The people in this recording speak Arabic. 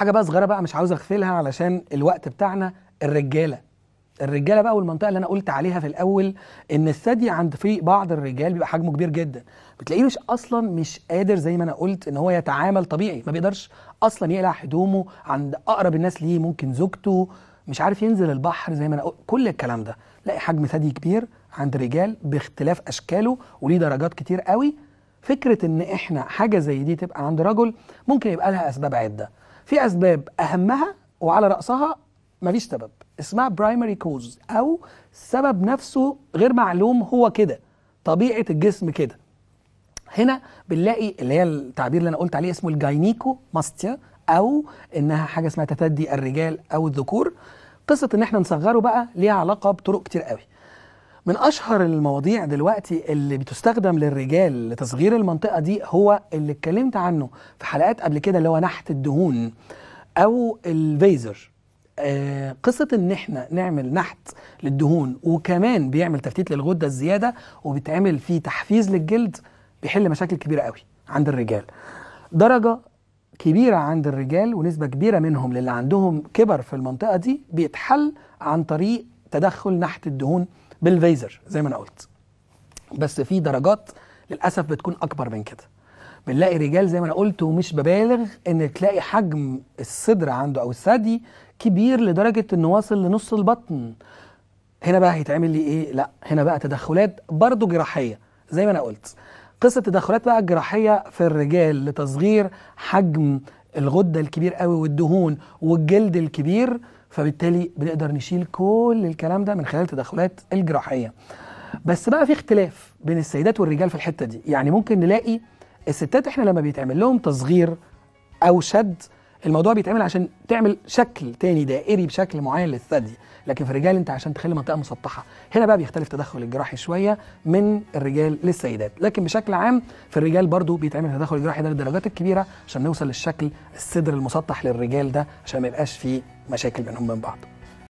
حاجه بقى صغيره بقى مش عاوز اغفلها علشان الوقت بتاعنا الرجاله الرجاله بقى والمنطقه اللي انا قلت عليها في الاول ان الثدي عند في بعض الرجال بيبقى حجمه كبير جدا بتلاقيه مش اصلا مش قادر زي ما انا قلت ان هو يتعامل طبيعي ما بيقدرش اصلا يقلع هدومه عند اقرب الناس ليه ممكن زوجته مش عارف ينزل البحر زي ما انا قلت كل الكلام ده تلاقي حجم ثدي كبير عند رجال باختلاف اشكاله وليه درجات كتير قوي فكره ان احنا حاجه زي دي تبقى عند رجل ممكن يبقى لها اسباب عده في اسباب اهمها وعلى راسها مفيش سبب اسمها برايمري كوز او السبب نفسه غير معلوم هو كده طبيعه الجسم كده هنا بنلاقي اللي هي التعبير اللي انا قلت عليه اسمه الجاينيكو ماستيا او انها حاجه اسمها تثدي الرجال او الذكور قصه ان احنا نصغره بقى ليها علاقه بطرق كتير قوي من اشهر المواضيع دلوقتي اللي بتستخدم للرجال لتصغير المنطقه دي هو اللي اتكلمت عنه في حلقات قبل كده اللي هو نحت الدهون او الفيزر آه، قصه ان احنا نعمل نحت للدهون وكمان بيعمل تفتيت للغده الزياده وبيتعمل فيه تحفيز للجلد بيحل مشاكل كبيره قوي عند الرجال درجه كبيره عند الرجال ونسبه كبيره منهم للي عندهم كبر في المنطقه دي بيتحل عن طريق تدخل نحت الدهون بالفيزر زي ما انا قلت بس في درجات للاسف بتكون اكبر من كده بنلاقي رجال زي ما انا قلت ومش ببالغ ان تلاقي حجم الصدر عنده او الثدي كبير لدرجه انه واصل لنص البطن هنا بقى هيتعمل لي ايه لا هنا بقى تدخلات برضه جراحيه زي ما انا قلت قصه تدخلات بقى الجراحيه في الرجال لتصغير حجم الغده الكبير قوي والدهون والجلد الكبير فبالتالي بنقدر نشيل كل الكلام ده من خلال التدخلات الجراحيه بس بقى في اختلاف بين السيدات والرجال في الحته دي يعني ممكن نلاقي الستات احنا لما بيتعمل لهم تصغير او شد الموضوع بيتعمل عشان تعمل شكل تاني دائري بشكل معين للثدي لكن في الرجال انت عشان تخلي منطقه مسطحه هنا بقى بيختلف تدخل الجراحي شويه من الرجال للسيدات لكن بشكل عام في الرجال برضو بيتعمل تدخل الجراحي ده للدرجات الكبيره عشان نوصل للشكل الصدر المسطح للرجال ده عشان ما يبقاش فيه مشاكل بينهم وبين بعض